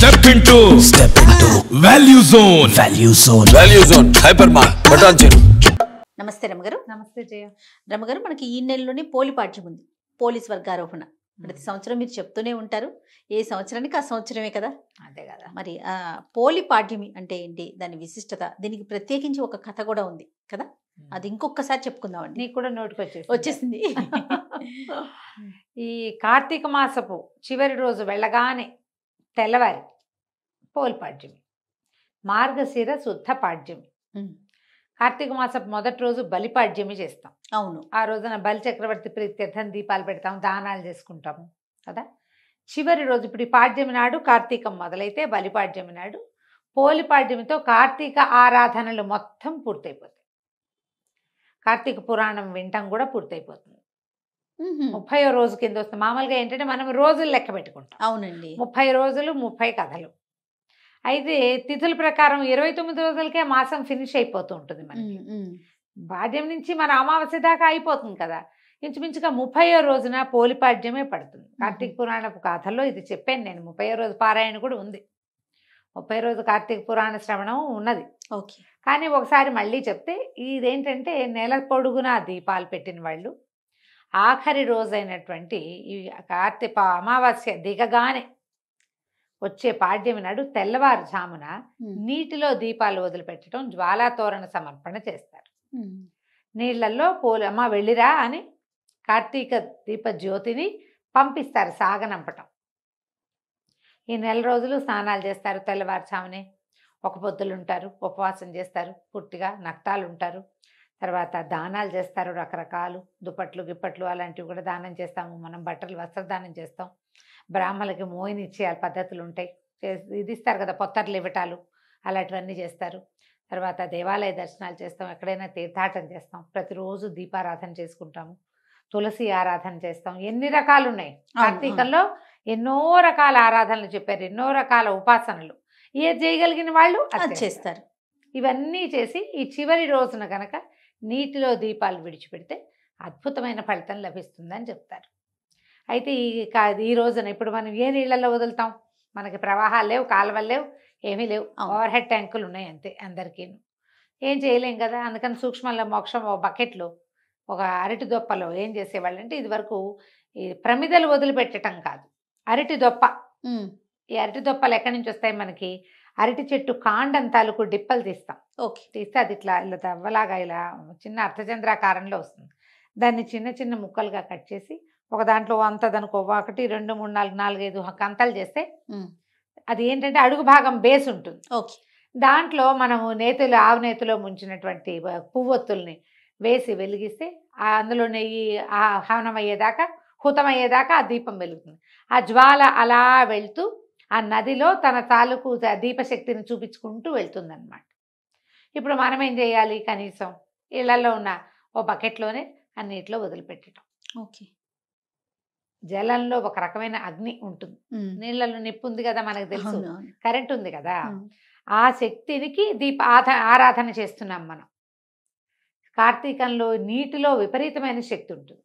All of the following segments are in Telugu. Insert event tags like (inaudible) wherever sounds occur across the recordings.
step into step into value zone value zone value zone hyper mark button చెరు నమస్తే రమగారు నమస్తే జయ రమగారు మనకి ఈ నెలలోనే పాఠ్యం ఉంది పోలీస్ వర్గారోహణ ప్రతి సంవత్సరం మీరు చెప్తూనే ఉంటారు ఏ సంవత్సరానికి ఆ సంవత్సరమే కదా అంతే కదా మరి పోలి పాఠ్యమి అంటే ఏంటి దాని విశిష్టత దీనికి ప్రత్యేకించి ఒక కథ కూడా ఉంది కదా అది ఇంకొకసారి చెప్పుకుందాం అండి నీకు కూడా నోటికి వచ్చేసి వచ్చేసింది (laughs) ఈ కార్తీక మాసపు చివరి రోజు వెళ్ళగానే తెల్లవారి పోల్పాడ్యమి మార్గశిర శుద్ధ పాడ్యమి కార్తీక మాసం మొదటి రోజు బలిపాడ్యమి చేస్తాం అవును ఆ రోజున బలి చక్రవర్తి ప్రీత్యర్థం దీపాలు పెడతాం దానాలు చేసుకుంటాము కదా చివరి రోజు ఇప్పుడు ఈ పాడ్యమి నాడు కార్తీకం మొదలైతే బలిపాడ్యమి నాడు పోలిపాడ్యమితో కార్తీక ఆరాధనలు మొత్తం పూర్తయిపోతాయి కార్తీక పురాణం వినటం కూడా పూర్తయిపోతుంది ముప్పై రోజు కింద వస్తుంది మామూలుగా ఏంటంటే మనం రోజులు లెక్క పెట్టుకుంటాం అవునండి ముప్పై రోజులు ముప్పై కథలు అయితే తిథుల ప్రకారం ఇరవై తొమ్మిది రోజులకే మాసం ఫినిష్ అయిపోతూ ఉంటుంది మనకి బాధ్యం నుంచి మన అమావాస్య దాకా అయిపోతుంది కదా ఇంచుమించుగా ముప్పై రోజున పోలిపాడ్యమే పడుతుంది కార్తీక పురాణపు కథలో ఇది చెప్పాను నేను ముప్పై రోజు పారాయణ కూడా ఉంది ముప్పై రోజు కార్తీక పురాణ శ్రవణం ఉన్నది ఓకే కానీ ఒకసారి మళ్ళీ చెప్తే ఇదేంటంటే నెల పొడుగున దీపాలు పెట్టిన వాళ్ళు ఆఖరి రోజైనటువంటి ఈ కార్తీక అమావాస్య దిగగానే వచ్చే పాడ్యమి నాడు తెల్లవారుజామున నీటిలో దీపాలు వదిలిపెట్టడం జ్వాలాతోరణ సమర్పణ చేస్తారు నీళ్లలో పూలమ్మ వెళ్ళిరా అని కార్తీక దీప జ్యోతిని పంపిస్తారు సాగనంపటం ఈ నెల రోజులు స్నానాలు చేస్తారు తెల్లవారుజామునే ఒక పొద్దులు ఉంటారు ఉపవాసం చేస్తారు పుట్టిగా నక్తాలు ఉంటారు తర్వాత దానాలు చేస్తారు రకరకాలు దుప్పట్లు గిప్పట్లు అలాంటివి కూడా దానం చేస్తాము మనం బట్టలు వస్త్రదానం చేస్తాం బ్రాహ్మణులకి మోయిని ఇచ్చే పద్ధతులు ఉంటాయి ఇది ఇస్తారు కదా పొత్తర్లు ఇవ్వటాలు అలాంటివన్నీ చేస్తారు తర్వాత దేవాలయ దర్శనాలు చేస్తాం ఎక్కడైనా తీర్థాటన చేస్తాం ప్రతిరోజు దీపారాధన చేసుకుంటాము తులసి ఆరాధన చేస్తాం ఎన్ని రకాలు ఉన్నాయి కార్తీకంలో ఎన్నో రకాల ఆరాధనలు చెప్పారు ఎన్నో రకాల ఉపాసనలు ఏ చేయగలిగిన వాళ్ళు అది చేస్తారు ఇవన్నీ చేసి ఈ చివరి రోజున కనుక నీటిలో దీపాలు విడిచిపెడితే అద్భుతమైన ఫలితం లభిస్తుందని చెప్తారు అయితే ఈ కా ఈ రోజున ఇప్పుడు మనం ఏ నీళ్ళల్లో వదులుతాం మనకి ప్రవాహాలు లేవు కాలువలు లేవు ఏమీ లేవు ఓవర్ హెడ్ ట్యాంకులు ఉన్నాయి అంతే అందరికీ ఏం చేయలేం కదా అందుకని సూక్ష్మంలో మోక్షం ఒక బకెట్లో ఒక అరటి దొప్పలో ఏం చేసేవాళ్ళు ఇది వరకు ఈ ప్రమిదలు వదిలిపెట్టడం కాదు అరటి దొప్ప ఈ అరటి దొప్పలు ఎక్కడి నుంచి వస్తాయి మనకి అరటి చెట్టు కాండం తాలూకు డిప్పలు తీస్తాం ఓకే తీస్తే అది ఇట్లా ఇలా దవ్వలాగా ఇలా చిన్న అర్ధచంద్రాకారంలో వస్తుంది దాన్ని చిన్న చిన్న ముక్కలుగా కట్ చేసి ఒక దాంట్లో అంత దానికి ఒకటి రెండు మూడు నాలుగు నాలుగైదు కంతలు చేస్తే అది ఏంటంటే అడుగు భాగం బేస్ ఉంటుంది ఓకే దాంట్లో మనము నేతలు ఆవు నేతలో ముంచినటువంటి పువ్వొత్తుల్ని వేసి వెలిగిస్తే అందులో నెయ్యి హవనం అయ్యేదాకా హుతమయ్యేదాకా ఆ దీపం వెలుగుతుంది ఆ జ్వాల అలా వెళ్తూ ఆ నదిలో తన తాలూకు దీపశక్తిని చూపించుకుంటూ వెళ్తుందన్నమాట ఇప్పుడు మనం ఏం చేయాలి కనీసం ఇళ్లలో ఉన్న ఓ బకెట్లోనే ఆ నీటిలో వదిలిపెట్టడం ఓకే జలంలో ఒక రకమైన అగ్ని ఉంటుంది నీళ్ళలో నిప్పు ఉంది కదా మనకు తెలుసు కరెంట్ ఉంది కదా ఆ శక్తికి దీప ఆరాధన చేస్తున్నాం మనం కార్తీకంలో నీటిలో విపరీతమైన శక్తి ఉంటుంది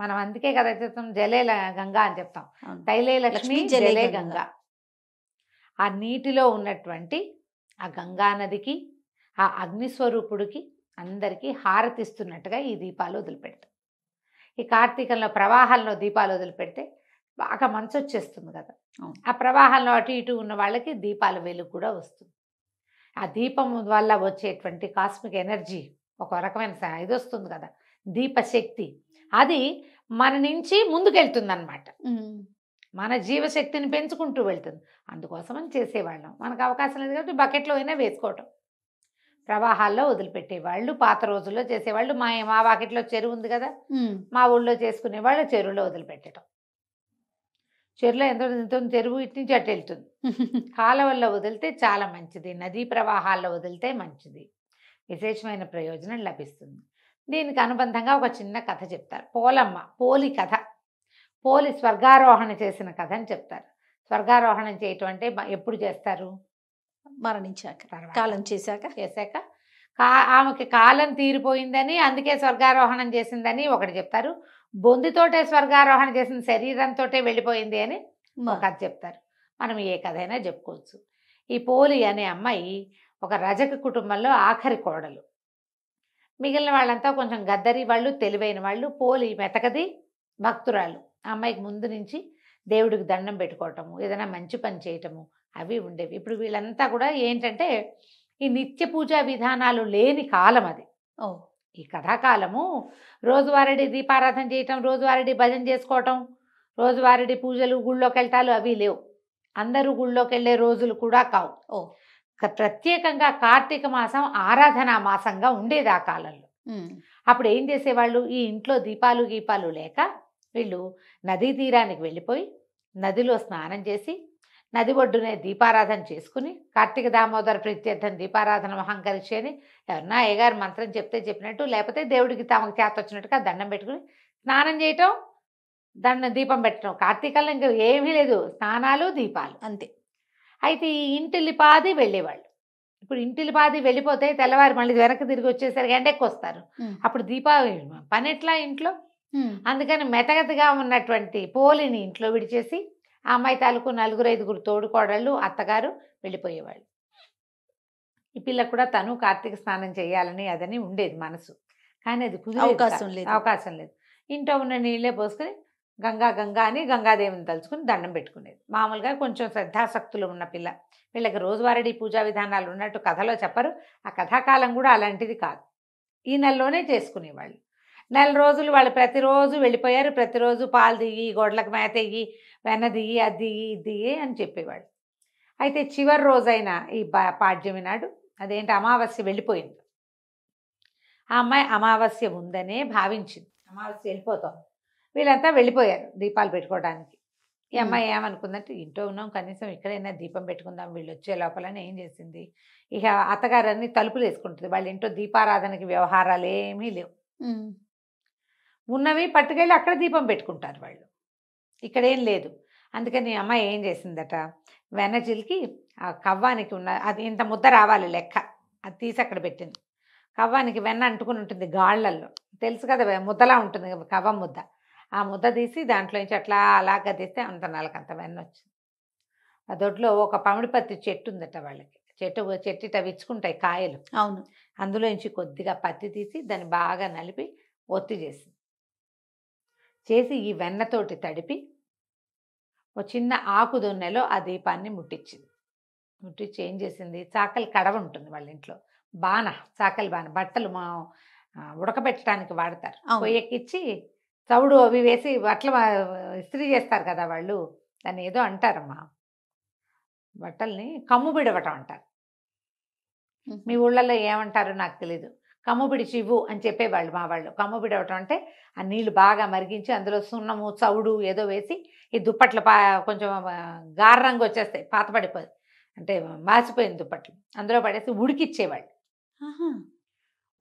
మనం అందుకే కదా చెప్తాం జలే గంగా అని చెప్తాం తైలే లక్ష్మి జలే గంగా ఆ నీటిలో ఉన్నటువంటి ఆ గంగా నదికి ఆ అగ్నిస్వరూపుడికి అందరికీ హారతిస్తున్నట్టుగా ఈ దీపాలు వదిలిపెడతాం ఈ కార్తీకంలో ప్రవాహంలో దీపాలు వదిలిపెడితే బాగా మంచు వచ్చేస్తుంది కదా ఆ ప్రవాహంలో అటు ఇటు ఉన్న వాళ్ళకి దీపాల వెలుగు కూడా వస్తుంది ఆ దీపం వల్ల వచ్చేటువంటి కాస్మిక్ ఎనర్జీ ఒక రకమైన ఇది వస్తుంది కదా దీపశక్తి అది మన నుంచి ముందుకెళ్తుందనమాట మన జీవశక్తిని పెంచుకుంటూ వెళ్తుంది అందుకోసమని చేసేవాళ్ళం మనకు అవకాశం లేదు కాబట్టి బకెట్లో అయినా వేసుకోవటం ప్రవాహాల్లో వదిలిపెట్టేవాళ్ళు పాత రోజుల్లో చేసేవాళ్ళు మా మా బకెట్లో చెరువు ఉంది కదా మా ఊళ్ళో చేసుకునేవాళ్ళు చెరువులో వదిలిపెట్టడం చెరువులో ఎంతో ఎంతో చెరువు ఇట్నుంచి నుంచి అటు వెళ్తుంది (laughs) కాలవల్లో వదిలితే చాలా మంచిది నదీ ప్రవాహాల్లో వదిలితే మంచిది విశేషమైన ప్రయోజనం లభిస్తుంది దీనికి అనుబంధంగా ఒక చిన్న కథ చెప్తారు పోలమ్మ పోలి కథ పోలి స్వర్గారోహణ చేసిన కథ అని చెప్తారు స్వర్గారోహణం చేయటం అంటే ఎప్పుడు చేస్తారు మరణించాక కాలం చేశాక చేశాక కా ఆమెకి కాలం తీరిపోయిందని అందుకే స్వర్గారోహణం చేసిందని ఒకటి చెప్తారు బొందితోటే స్వర్గారోహణ చేసిన శరీరంతో వెళ్ళిపోయింది అని కథ చెప్తారు మనం ఏ కథ అయినా చెప్పుకోవచ్చు ఈ పోలి అనే అమ్మాయి ఒక రజక కుటుంబంలో ఆఖరి కోడలు మిగిలిన వాళ్ళంతా కొంచెం గద్దరి వాళ్ళు తెలివైన వాళ్ళు పోలి మెతకది భక్తురాలు అమ్మాయికి ముందు నుంచి దేవుడికి దండం పెట్టుకోవటము ఏదైనా మంచి పని చేయటము అవి ఉండేవి ఇప్పుడు వీళ్ళంతా కూడా ఏంటంటే ఈ నిత్య పూజా విధానాలు లేని కాలం అది ఓ ఈ కథాకాలము రోజువారడి దీపారాధన చేయటం రోజువారడి భజన చేసుకోవటం రోజువారడి పూజలు గుళ్ళోకి వెళ్తాలు అవి లేవు అందరూ గుళ్ళోకి వెళ్ళే రోజులు కూడా కావు ఓ ప్రత్యేకంగా కార్తీక మాసం ఆరాధనా మాసంగా ఉండేది ఆ కాలంలో అప్పుడు ఏం చేసేవాళ్ళు ఈ ఇంట్లో దీపాలు గీపాలు లేక వీళ్ళు నదీ తీరానికి వెళ్ళిపోయి నదిలో స్నానం చేసి నది ఒడ్డునే దీపారాధన చేసుకుని కార్తీక దామోదర ప్రీత్యర్థం దీపారాధన మహంకరించి అని ఎవరన్నా అయ్యగారు మంత్రం చెప్తే చెప్పినట్టు లేకపోతే దేవుడికి తమకు చేత వచ్చినట్టుగా దండం పెట్టుకుని స్నానం చేయటం దండం దీపం పెట్టడం కార్తీకాలం ఇంకా ఏమీ లేదు స్నానాలు దీపాలు అంతే అయితే ఈ పాది వెళ్ళేవాళ్ళు ఇప్పుడు పాది వెళ్ళిపోతే తెల్లవారు మళ్ళీ వెనక్కి తిరిగి వచ్చేసరికి ఎండెక్కి వస్తారు అప్పుడు దీపావళి పని ఎట్లా ఇంట్లో అందుకని మెతగతగా ఉన్నటువంటి పోలిని ఇంట్లో విడిచేసి ఆ అమ్మాయి తాలూకు నలుగురు ఐదుగురు తోడుకోడళ్ళు అత్తగారు వెళ్ళిపోయేవాళ్ళు ఈ పిల్ల కూడా తను కార్తీక స్నానం చేయాలని అదని ఉండేది మనసు కానీ అది కుదిరే అవకాశం లేదు అవకాశం లేదు ఇంట్లో ఉన్న నీళ్ళే పోసుకొని గంగా గంగా అని గంగాదేవిని తలుచుకుని దండం పెట్టుకునేది మామూలుగా కొంచెం శ్రద్ధాసక్తులు ఉన్న పిల్ల వీళ్ళకి రోజువారీ పూజా విధానాలు ఉన్నట్టు కథలో చెప్పరు ఆ కథాకాలం కూడా అలాంటిది కాదు ఈ నెలలోనే చేసుకునేవాళ్ళు నెల రోజులు వాళ్ళు ప్రతిరోజు వెళ్ళిపోయారు ప్రతిరోజు పాలు దిగి గోడలకు మేత ఇయ్యి వెన్న దిగి అది దిగి ఇది దిగి అని చెప్పేవాళ్ళు అయితే చివరి రోజైన ఈ పాడ్యమి నాడు అదేంటి అమావాస్య వెళ్ళిపోయింది ఆ అమ్మాయి అమావాస్య ఉందనే భావించింది అమావాస్య వెళ్ళిపోతుంది వీళ్ళంతా వెళ్ళిపోయారు దీపాలు పెట్టుకోవడానికి ఈ అమ్మాయి ఏమనుకుందంటే ఇంట్లో ఉన్నాం కనీసం ఇక్కడైనా దీపం పెట్టుకుందాం వీళ్ళు వచ్చే లోపలని ఏం చేసింది ఇక అత్తగారన్ని తలుపులు వేసుకుంటుంది వాళ్ళ ఇంట్లో దీపారాధనకి వ్యవహారాలు ఏమీ లేవు ఉన్నవి పట్టుకెళ్ళి అక్కడ దీపం పెట్టుకుంటారు వాళ్ళు ఇక్కడేం లేదు అందుకని అమ్మాయి ఏం చేసిందట వెనజిల్కి ఆ కవ్వానికి ఉన్న అది ఇంత ముద్ద రావాలి లెక్క అది తీసి అక్కడ పెట్టింది కవ్వానికి వెన్న అంటుకుని ఉంటుంది గాళ్లల్లో తెలుసు కదా ముద్దలా ఉంటుంది కవ్వ ముద్ద ఆ ముద్ద తీసి దాంట్లో నుంచి అట్లా అలాగా తీస్తే అంత నాలుగంత వెన్న వచ్చింది ఆ దొడ్లో ఒక పమిడిపత్తి చెట్టు ఉందట వాళ్ళకి చెట్టు చెట్టు ఇట్లా విచ్చుకుంటాయి కాయలు అవును అందులో నుంచి కొద్దిగా పత్తి తీసి దాన్ని బాగా నలిపి ఒత్తి చేసింది చేసి ఈ వెన్నతోటి తడిపి ఒక చిన్న ఆకు దొన్నెలో ఆ దీపాన్ని ముట్టించింది ముట్టించి ఏం చేసింది చాకలి కడవ ఉంటుంది వాళ్ళ ఇంట్లో బాణ చాకలి బాణ బట్టలు మా ఉడకబెట్టడానికి వాడతారు పొయ్యకిచ్చి చవుడు అవి వేసి బట్టలు ఇస్త్రీ చేస్తారు కదా వాళ్ళు దాన్ని ఏదో అంటారమ్మా బట్టల్ని కమ్ము పిడవటం అంటారు మీ ఊళ్ళల్లో ఏమంటారో నాకు తెలీదు కమ్ము పిడిచి ఇవ్వు అని చెప్పేవాళ్ళు మా వాళ్ళు కమ్ము పిడవటం అంటే ఆ నీళ్ళు బాగా మరిగించి అందులో సున్నము చవుడు ఏదో వేసి ఈ దుప్పట్లు పా కొంచెం గారంగా వచ్చేస్తాయి పాతపడిపోయి అంటే మాసిపోయింది దుప్పట్లు అందులో పడేసి ఉడికిచ్చేవాళ్ళు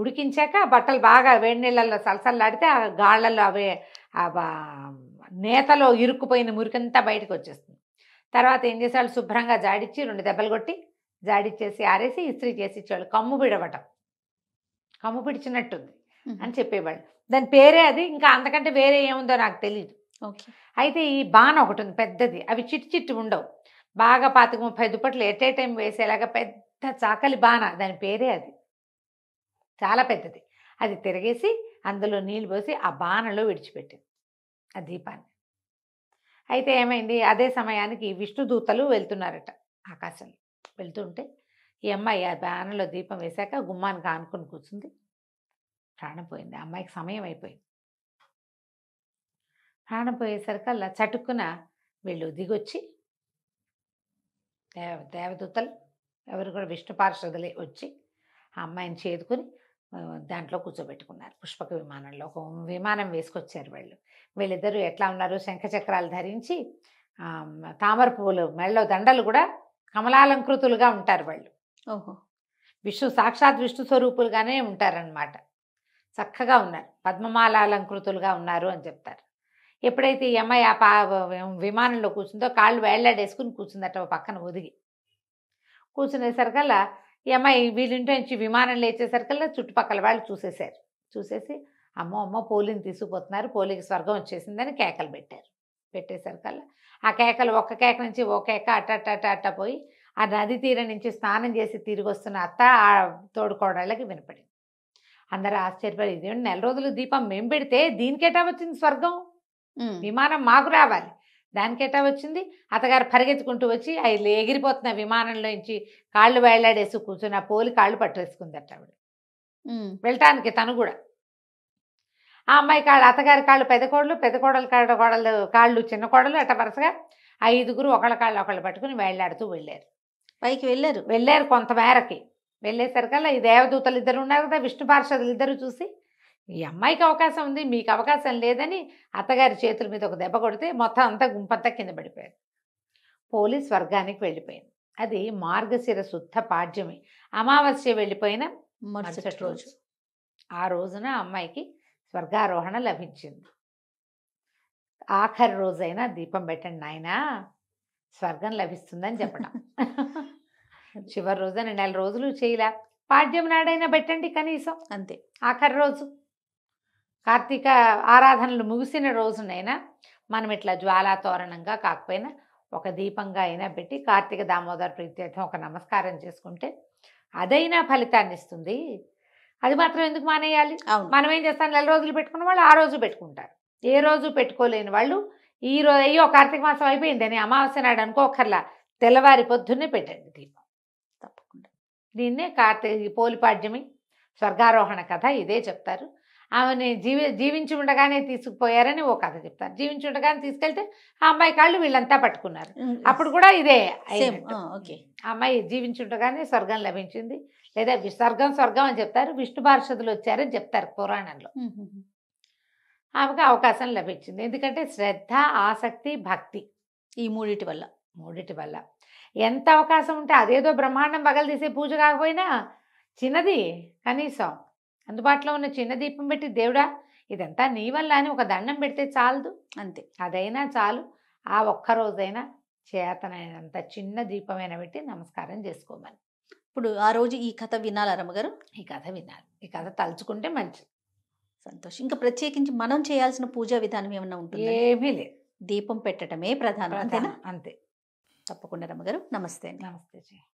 ఉడికించాక బట్టలు బాగా వేడి నీళ్ళల్లో సలసల్లాడితే ఆ గాళ్ళల్లో అవే నేతలో ఇరుక్కుపోయిన మురికంతా బయటకు వచ్చేస్తుంది తర్వాత ఏం చేసేవాళ్ళు శుభ్రంగా జాడిచ్చి రెండు దెబ్బలు కొట్టి జాడిచ్చేసి ఆరేసి ఇస్త్రీ చేసి ఇచ్చేవాళ్ళు కమ్ము పిడవటం కమ్ము పిడిచినట్టుంది అని చెప్పేవాళ్ళు దాని పేరే అది ఇంకా అంతకంటే వేరే ఏముందో నాకు తెలియదు అయితే ఈ బాణ ఒకటి ఉంది పెద్దది అవి చిట్టు చిట్టు ఉండవు బాగా పాతిక ముప్పై దుప్పట్లు ఎట్ ఏ టైం వేసేలాగా పెద్ద చాకలి బాణ దాని పేరే అది చాలా పెద్దది అది తిరగేసి అందులో నీళ్ళు పోసి ఆ బాణలో విడిచిపెట్టింది ఆ దీపాన్ని అయితే ఏమైంది అదే సమయానికి విష్ణుదూతలు వెళ్తున్నారట ఆకాశంలో వెళ్తుంటే ఈ అమ్మాయి ఆ బాణలో దీపం వేశాక గుమ్మానికి ఆనుకొని కూర్చుంది ప్రాణం పోయింది అమ్మాయికి సమయం అయిపోయింది ప్రాణం పోయేసరికల్లా చటుక్కున వీళ్ళు దిగొచ్చి దేవ దేవదూతలు ఎవరు కూడా విష్ణు పార్షదులే వచ్చి ఆ అమ్మాయిని చేరుకుని దాంట్లో కూర్చోబెట్టుకున్నారు పుష్పక విమానంలో ఒక విమానం వేసుకొచ్చారు వాళ్ళు వీళ్ళిద్దరూ ఎట్లా ఉన్నారు శంఖచక్రాలు ధరించి తామర పువ్వులు మెళ్ళో దండలు కూడా కమలాలంకృతులుగా ఉంటారు వాళ్ళు ఓహో విష్ణు సాక్షాత్ విష్ణు స్వరూపులుగానే ఉంటారనమాట చక్కగా ఉన్నారు పద్మమాల అలంకృతులుగా ఉన్నారు అని చెప్తారు ఎప్పుడైతే ఈ అమ్మాయి ఆ పా విమానంలో కూర్చుందో కాళ్ళు వేళ్ళాడేసుకుని కూర్చుందట పక్కన ఒదిగి కూర్చునేసరికల్లా ఈ అమ్మాయి వీళ్ళింటి నుంచి విమానం లేచేసరికల్లా చుట్టుపక్కల వాళ్ళు చూసేశారు చూసేసి అమ్మో అమ్మ పోలిని తీసుకుపోతున్నారు పోలికి స్వర్గం వచ్చేసిందని కేకలు పెట్టారు పెట్టేసరికల్లా ఆ కేకలు ఒక్క కేక నుంచి ఓ కేక అట్ట అట్ట అట్ట పోయి ఆ నది తీరం నుంచి స్నానం చేసి తిరిగి వస్తున్న అత్త ఆ తోడుకోవడాళ్ళకి వినపడింది అందరూ ఆశ్చర్యపడి ఇదేమి నెల రోజులు దీపం మేము పెడితే దీనికేటా వచ్చింది స్వర్గం విమానం మాకు రావాలి దానికేటా వచ్చింది అతగారు పరిగెత్తుకుంటూ వచ్చి అవి ఎగిరిపోతున్న విమానంలోంచి కాళ్ళు బయలాడేసి కూర్చొని ఆ పోలి కాళ్ళు పట్టేసుకుందట ఆవిడ వెళ్ళటానికి తను కూడా ఆ అమ్మాయి కాళ్ళు అత్తగారి కాళ్ళు పెద్ద కోడలు పెద్ద కోడలు కాళ్ళ కోడలు కాళ్ళు చిన్న కోడలు అట్ట వరుసగా ఐదుగురు ఒకళ్ళ కాళ్ళు ఒకళ్ళు పట్టుకుని వేళ్లాడుతూ వెళ్ళారు పైకి వెళ్ళారు వెళ్ళారు కొంతమేరకి వెళ్ళేసరికల్లా ఈ దేవదూతలు ఇద్దరు ఉన్నారు కదా విష్ణు పార్షదులు ఇద్దరు చూసి ఈ అమ్మాయికి అవకాశం ఉంది మీకు అవకాశం లేదని అత్తగారి చేతుల మీద ఒక దెబ్బ కొడితే మొత్తం అంతా గుంపంతా కింద పడిపోయారు పోలీస్ వర్గానికి వెళ్ళిపోయింది అది మార్గశిర శుద్ధ పాడ్యమి అమావాస్య వెళ్ళిపోయిన మరుసటి రోజు ఆ రోజున అమ్మాయికి స్వర్గారోహణ లభించింది ఆఖరి రోజైనా దీపం పెట్టండి నాయన స్వర్గం లభిస్తుందని చెప్పడం (laughs) చివరి రెండు నెల రోజులు చేయలే పాడ్యం నాడైనా పెట్టండి కనీసం అంతే ఆఖరి రోజు కార్తీక ఆరాధనలు ముగిసిన రోజునైనా మనం ఇట్లా జ్వాలా తోరణంగా కాకపోయినా ఒక దీపంగా అయినా పెట్టి కార్తీక దామోదర్ ప్రీత్యర్థం ఒక నమస్కారం చేసుకుంటే అదైనా ఫలితాన్ని ఇస్తుంది అది మాత్రం ఎందుకు మానేయాలి మనం ఏం చేస్తాం నెల రోజులు పెట్టుకున్న వాళ్ళు ఆ రోజు పెట్టుకుంటారు ఏ రోజు పెట్టుకోలేని వాళ్ళు ఈ రోజు అయ్యో కార్తీక మాసం అయిపోయిందని అమావాస్య నాడు అనుకోకర్లా తెల్లవారి పొద్దున్నే పెట్టండి దీపం తప్పకుండా దీన్నే కార్తీక పోలిపాడ్యమి స్వర్గారోహణ కథ ఇదే చెప్తారు ఆమెని జీవి జీవించి ఉండగానే తీసుకుపోయారని ఓ కథ చెప్తారు జీవించి ఉండగానే తీసుకెళ్తే ఆ అమ్మాయి కాళ్ళు వీళ్ళంతా పట్టుకున్నారు అప్పుడు కూడా ఇదే ఓకే అమ్మాయి జీవించి ఉండగానే స్వర్గం లభించింది లేదా స్వర్గం స్వర్గం అని చెప్తారు విష్ణు పార్షదులు వచ్చారని చెప్తారు పురాణంలో ఆమెకు అవకాశం లభించింది ఎందుకంటే శ్రద్ధ ఆసక్తి భక్తి ఈ మూడిటి వల్ల మూడిటి వల్ల ఎంత అవకాశం ఉంటే అదేదో బ్రహ్మాండం పగలు తీసే పూజ కాకపోయినా చిన్నది కనీసం అందుబాటులో ఉన్న చిన్న దీపం పెట్టి దేవుడా ఇదంతా నీ వల్ల అని ఒక దండం పెడితే చాలదు అంతే అదైనా చాలు ఆ ఒక్కరోజైనా చేతనైనంత చిన్న దీపమైన పెట్టి నమస్కారం చేసుకోమని ఇప్పుడు ఆ రోజు ఈ కథ వినాలి రమ్మగారు ఈ కథ వినాలి ఈ కథ తలుచుకుంటే మంచిది సంతోషం ఇంకా ప్రత్యేకించి మనం చేయాల్సిన పూజా విధానం ఏమన్నా ఉంటుంది ఏమీ లేదు దీపం పెట్టడమే ప్రధానం అంతేనా అంతే తప్పకుండా రమ్మగారు నమస్తే నమస్తే